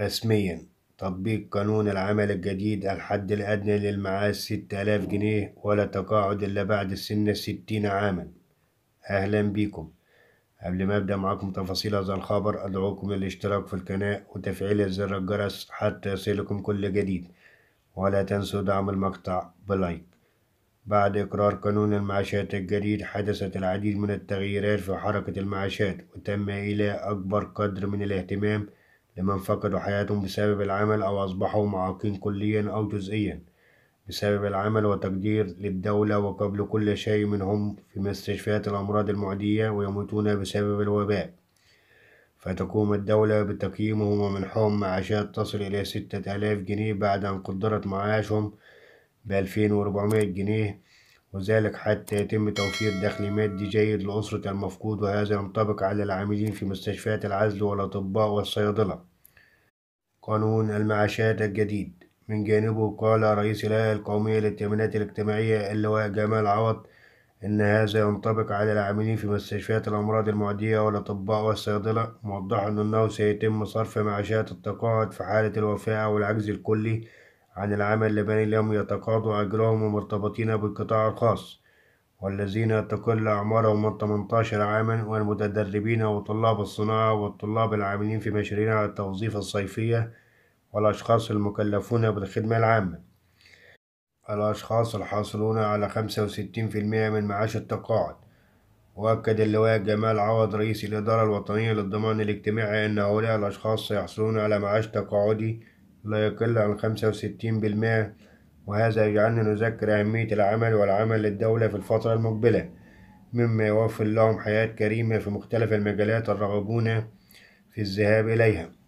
رسميا تطبيق قانون العمل الجديد الحد الأدنى للمعاش ستة آلاف جنيه ولا تقاعد إلا بعد سن الستين عاما أهلا بكم قبل ما أبدأ معكم تفاصيل هذا الخبر أدعوكم للاشتراك في القناة وتفعيل زر الجرس حتى يصلكم كل جديد ولا تنسوا دعم المقطع بلايك بعد إقرار قانون المعاشات الجديد حدثت العديد من التغييرات في حركة المعاشات وتم إلى أكبر قدر من الاهتمام لمن فقدوا حياتهم بسبب العمل أو أصبحوا معاقين كليا أو جزئيا بسبب العمل وتقدير للدولة وقبل كل شيء منهم في مستشفيات الأمراض المعدية ويموتون بسبب الوباء فتقوم الدولة بتقييمهم ومنحهم معاشات تصل إلى ستة آلاف جنيه بعد أن قدرت معاشهم بألفين وأربعمائة جنيه وذلك حتى يتم توفير دخل مادي جيد لأسرة المفقود وهذا ينطبق على العاملين في مستشفيات العزل والأطباء والصيادلة قانون المعاشات الجديد من جانبه قال رئيس الهيئة القومية للتأمينات الاجتماعية اللواء جمال عوض إن هذا ينطبق على العاملين في مستشفيات الأمراض المعدية والأطباء والصيادلة موضحا أنه سيتم صرف معاشات التقاعد في حالة الوفاة أو العجز الكلي عن العمل لمن لم يتقاضوا أجرهم ومرتبطين بالقطاع الخاص والذين تقل أعمارهم من 18 عاما والمتدربين وطلاب الصناعة والطلاب العاملين في مشاريع التوظيف الصيفية والأشخاص المكلفون بالخدمة العامة الأشخاص الحاصلون على 65% من معاش التقاعد وأكد اللواء جمال عوض رئيس الإدارة الوطنية للضمان الاجتماعي أن هؤلاء الأشخاص سيحصلون على معاش تقاعدي لا يقل عن 65% وهذا يجعلنا نذكر أهمية العمل والعمل للدولة في الفترة المقبلة مما يوفر لهم حياة كريمة في مختلف المجالات الرغبون في الذهاب إليها